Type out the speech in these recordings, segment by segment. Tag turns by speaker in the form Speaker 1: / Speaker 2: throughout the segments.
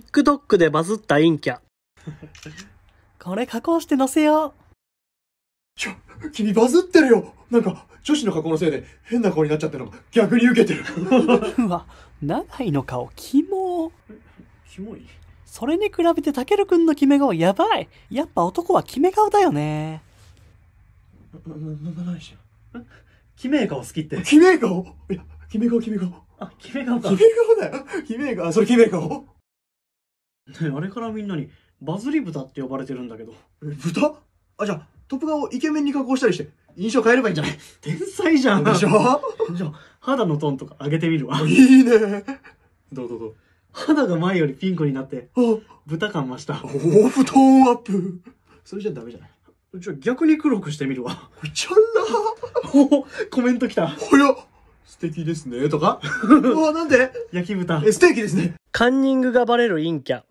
Speaker 1: TikTok でバズった陰キャ。これ加工して載せよう。ちょ、君バズってるよなんか、女子の加工のせいで変な顔になっちゃってるのが逆に受けてる。うわ、長井の顔、キモキモいそれに比べてたける君のキメ顔やばいやっぱ男はキメ顔だよね。な、な、な、いじゃん。キメ顔好きって。キメ顔いや、キメ顔、キメ顔。あ、キメ顔か。キメ顔だよ。キメ顔、それキメ顔ね あれからみんなにバズり豚って呼ばれてるんだけど。豚あ、じゃあ、トップガンをイケメンに加工したりして、印象変えればいいんじゃない 天才じゃん。でしょ じゃあ、肌のトーンとか上げてみるわ。いいね。どうどうどう。肌が前よりピンクになって、豚感増した。オフトーンアップ。それじゃダメじゃないじゃあ逆に黒くしてみるわ。ちゃおコメント来た。ほや素敵ですね、とかうわ、なんで焼き豚。え、ステーキですね。カンニングがバレる陰キャ。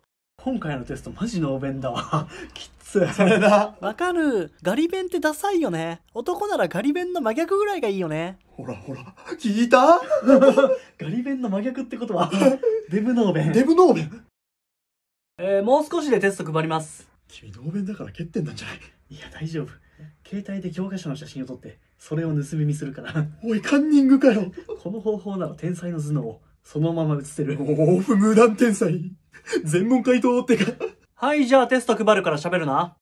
Speaker 1: 今回のテストマジノーベンだわきつそれだわかるガリ弁ってダサいよね男ならガリ弁の真逆ぐらいがいいよねほらほら聞いた ガリ弁の真逆ってことは デブノーベンデブノーベンえー、もう少しでテスト配ります君ノーベンだから欠点なんじゃないいや大丈夫携帯で教科書の写真を撮ってそれを盗み見するからおいカンニングかよこの方法なら天才の頭脳をそのまま写せるおお無断天才 全問回答ってかはい、じゃあテスト配るから喋るな。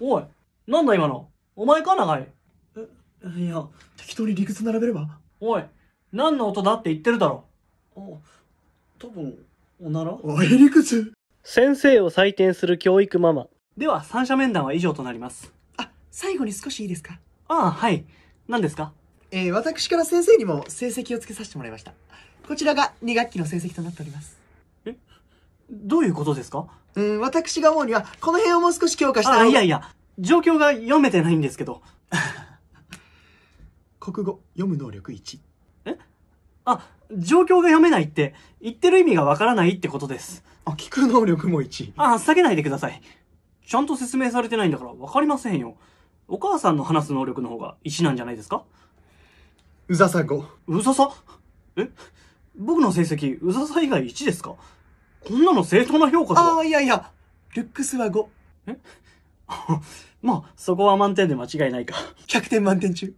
Speaker 1: おい、なんだ今のお前か長い。え、いや、適当に理屈並べれば。おい、何の音だって言ってるだろ。あ、多分、おならおい、理屈先生を採点する教育ママ。では、三者面談は以上となります。あ、最後に少しいいですかああ、はい。何ですかえー、私から先生にも成績をつけさせてもらいました。こちらが2学期の成績となっております。えどういうことですかうん、私が思うには、この辺をもう少し強化したら。あ、いやいや、状況が読めてないんですけど。国語、読む能力1。えあ、状況が読めないって、言ってる意味がわからないってことです。あ、聞く能力も1。あ、下げないでください。ちゃんと説明されてないんだからわかりませんよ。お母さんの話す能力の方が1なんじゃないですかうざさ5。うざさえ僕の成績、うざさ以外1ですかこんなの正当な評価だ。ああ、いやいや、ルックスは5。え まあ、そこは満点で間違いないか。100点満点中。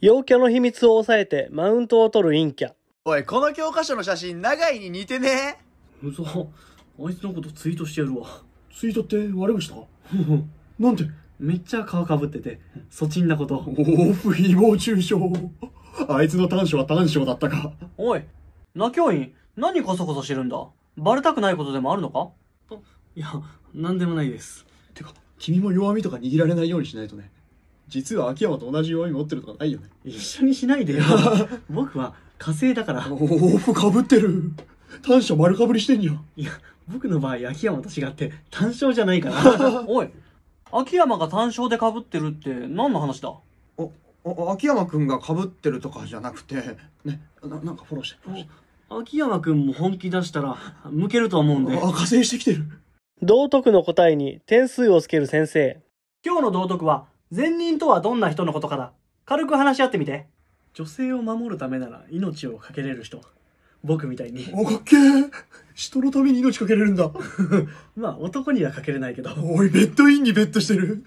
Speaker 1: 陽キャの秘密を抑えてマウントを取る陰キャ。おい、この教科書の写真、長井に似てねうざ。あいつのことツイートしてやるわ。ツイートって悪口ん。なんでめっちゃ皮かぶってて、そちんなこと。おお、不誹謗中傷。あいつの短所は短所だったか。おい、な教員、何こそこそしてるんだバレたくないことでもあるのかいや、なんでもないです。てか、君も弱みとか握られないようにしないとね。実は秋山と同じ弱み持ってるとかないよね。一緒にしないでよ。僕は火星だから。おお、かぶってる。短所丸かぶりしてんじゃん。いや、僕の場合秋山と違って短所じゃないから。おい、秋山が単勝で被ってるって何の話だお、お、秋山くんが被ってるとかじゃなくて、ね、ななんかフォローして、秋山くんも本気出したら、向けると思うんで。あ、加勢してきてる。道徳の答えに点数をつける先生。今日の道徳は、善人とはどんな人のことかだ。軽く話し合ってみて。女性を守るためなら命を懸けれる人。僕みたいに。おっけー人のために命かけれるんだ。まあ、男にはかけれないけど。おい、ベッドインにベッドしてる。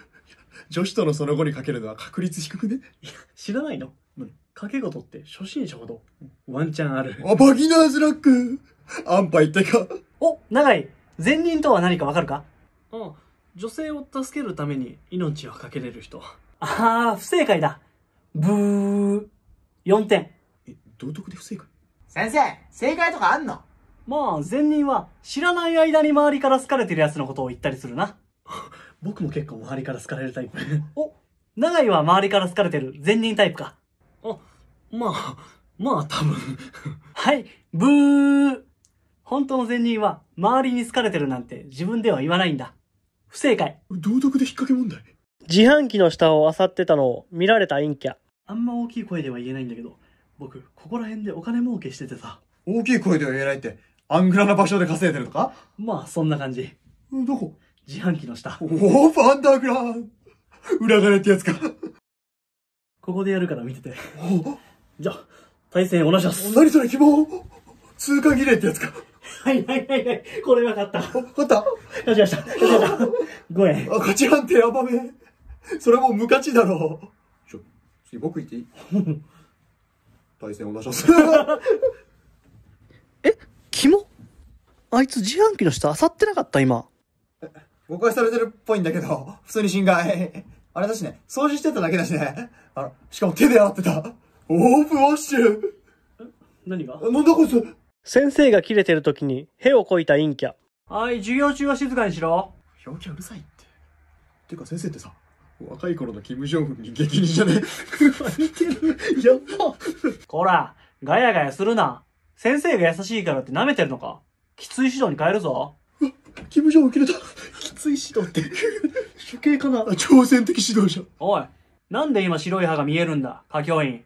Speaker 1: 女子とのその後にかけるのは確率低くねいや、知らないの。うん。掛け事って初心者ほどワンチャンある。あ、バギナーズラックンパ一体か。お、長井善人とは何かわかるかうん。女性を助けるために命をかけれる人。ああ、不正解だ。ブー。4点。え、道徳で不正解先生、正解とかあんのまあ、善人は知らない間に周りから好かれてる奴のことを言ったりするな。僕も結構周りから好かれるタイプ。お、長井は周りから好かれてる善人タイプか。あ、まあ、まあ多分。はい、ブー本当の善人は周りに好かれてるなんて自分では言わないんだ。不正解。道徳で引っ掛け問題自販機の下を漁ってたのを見られた陰キャ。あんま大きい声では言えないんだけど、僕ここら辺でお金儲けしててさ大きい声では言えないってアングラな場所で稼いでるとかまあそんな感じどこ自販機の下おおパンダグラ裏金ってやつかここでやるから見ててじゃあ対戦おじいします何それ希望通過儀礼ってやつかはいはいはいはいこれ分かった分かった勝ちました勝ちました5円あ勝ち判定やばめそれも無価値だろうちょ次僕行っていい 対戦を出します。えキモあいつ自販機の下漁ってなかった今。誤解されてるっぽいんだけど、普通に侵害。あれだしね、掃除してただけだしね。あら、しかも手で洗ってた。オープンワッシュ何がなんだこいつ先生が切れてる時に、屁をこいた陰キャ。はい、授業中は静かにしろ。表記うるさいって。てか先生ってさ、若い頃のキム・ジョンウンに激似じゃね似てる。やっば。こら、ガヤガヤするな。先生が優しいからって舐めてるのか。きつい指導に変えるぞ。キム・ジョンウン切れた。きつい指導って。処刑かな挑戦的指導者。おい、なんで今白い歯が見えるんだ、科教員。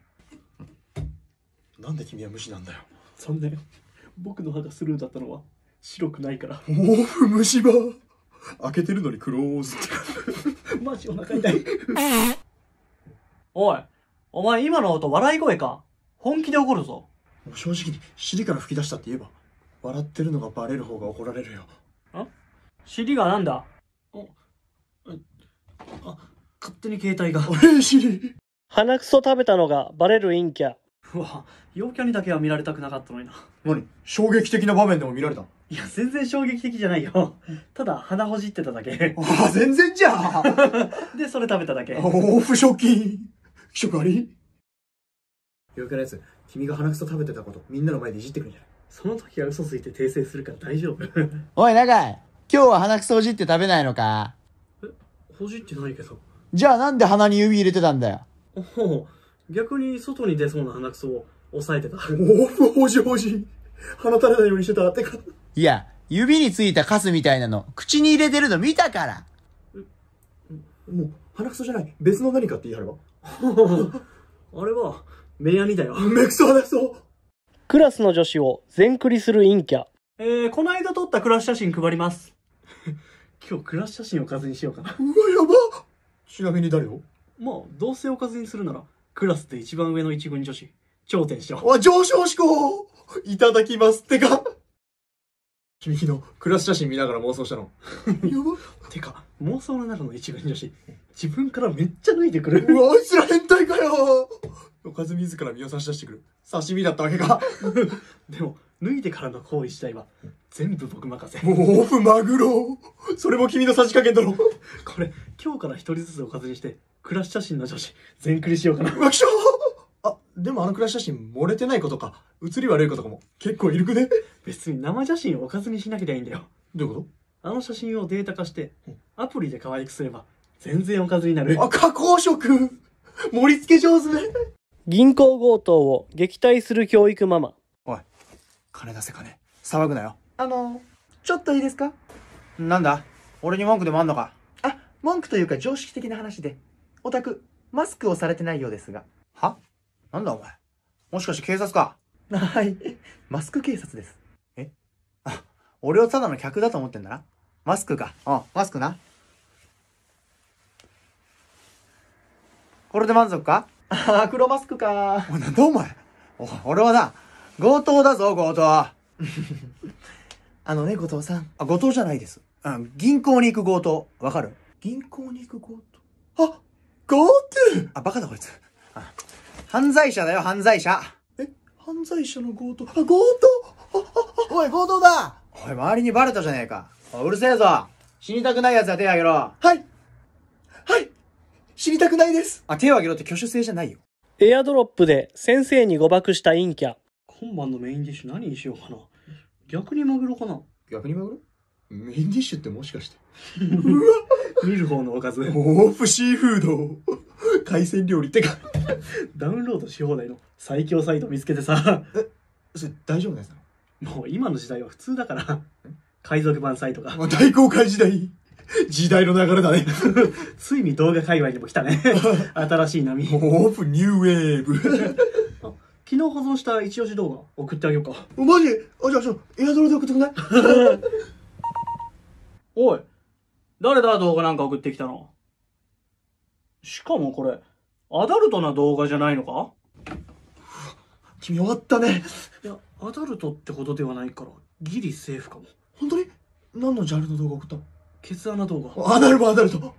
Speaker 1: なんで君は無視なんだよ。残念。僕の歯がスルーだったのは白くないから。毛布虫歯。開けてるのにクローズって。マジお腹痛い。おい、お前今の音笑い声か本気で怒るぞ。もう正直に尻から吹き出したって言えば、笑ってるのがバレる方が怒られるよ。ん尻がなんだあ、勝手に携帯が。俺尻。鼻くそ食べたのがバレる陰キャ。うわ陽キャにだけは見られたくなかったのにな何衝撃的な場面でも見られたいや全然衝撃的じゃないよただ鼻ほじってただけああ全然じゃん でそれ食べただけオフショッ気色あり陽キャのやつ君が鼻くそ食べてたことみんなの前でいじってくるんじゃないその時は嘘ついて訂正するから大丈夫 おい長井今日は鼻くそほじって食べないのかえほじってないけどじゃあなんで鼻に指入れてたんだよおお逆に外に出そうな鼻くそを押さえてた。おお、ほじほじ。鼻垂れないようにしてたってか。いや、指についたカスみたいなの、口に入れてるの見たからもう、鼻くそじゃない。別の何かって言い張れば。あれは、目やにだよ。目くそ鼻くそクラスの女子を全クリする陰キャ。えー、この間撮ったクラス写真配ります。今日クラス写真おかずにしようかな。うわ、やばちなみに誰をまあ、どうせおかずにするなら、クラスで一番上の一軍女子。頂点した。あ、上昇志向いただきますってか。君昨日、クラス写真見ながら妄想したの。やばてか、妄想の中の一軍女子、自分からめっちゃ抜いてくる。うわ、あいつら変態かよおかず自ら身を差し出してくる。刺身だったわけか。でも、脱いでからの行為自体は、全部僕任せ。もうオフマグロそれも君のさじ加減だろ。これ、今日から一人ずつおかずにして、クラス写真の女子、全クリしようかな。爆笑あ、でもあのクラス写真漏れてないことか、写り悪いことかも、結構いるくね別に生写真をおかずにしなきゃいいんだよ。どういうことあの写真をデータ化して、アプリで可愛くすれば、全然おかずになる。あ、加工食盛り付け上手ね銀行強盗を撃退する教育ママ。おい、金出せ金。騒ぐなよ。あの、ちょっといいですかなんだ俺に文句でもあんのかあ、文句というか常識的な話で。お宅、マスクをされてないようですが。はなんだお前。もしかして警察かはい。マスク警察です。えあ、俺をただの客だと思ってんだな。マスクか。うん、マスクな。これで満足かあク黒マスクか。おなんだお前。お俺はな、強盗だぞ、強盗。あのね、後藤さん。あ、後藤じゃないです。うん、銀行に行く強盗。わかる銀行に行く強盗。あ変わってるあ、バカだこいつ。犯罪者だよ、犯罪者。え、犯罪者の強盗。あ、強盗おい、強盗だおい、周りにバレたじゃねえか。うるせえぞ。死にたくない奴は手を挙げろ。はいはい死にたくないですあ、手を挙げろって挙手制じゃないよ。エアドロップで先生に誤爆した陰キャ。今晩のメインディッシュ何にしようかな。逆にマグロかな。逆にマグロメインディッシュってもしかして。う わ見るフのおかずオープシーフード、海鮮料理ってか、ダウンロードし放題の最強サイト見つけてさ、え、それ大丈夫なすつもう今の時代は普通だから、海賊版サイトが。大公開時代。時代の流れだねついに動画界隈にも来たね 新しい波オープンニューウェーブ昨日保存した一押し動画送ってあげようかマジあじゃあちょエアドロで送ってくない おい誰だ動画なんか送ってきたの。しかもこれ、アダルトな動画じゃないのか君終わったね。いや、アダルトってほどではないから、ギリセーフかも。本当に何のジャンルの動画送ったケツ穴動画。アダルト、アダルト。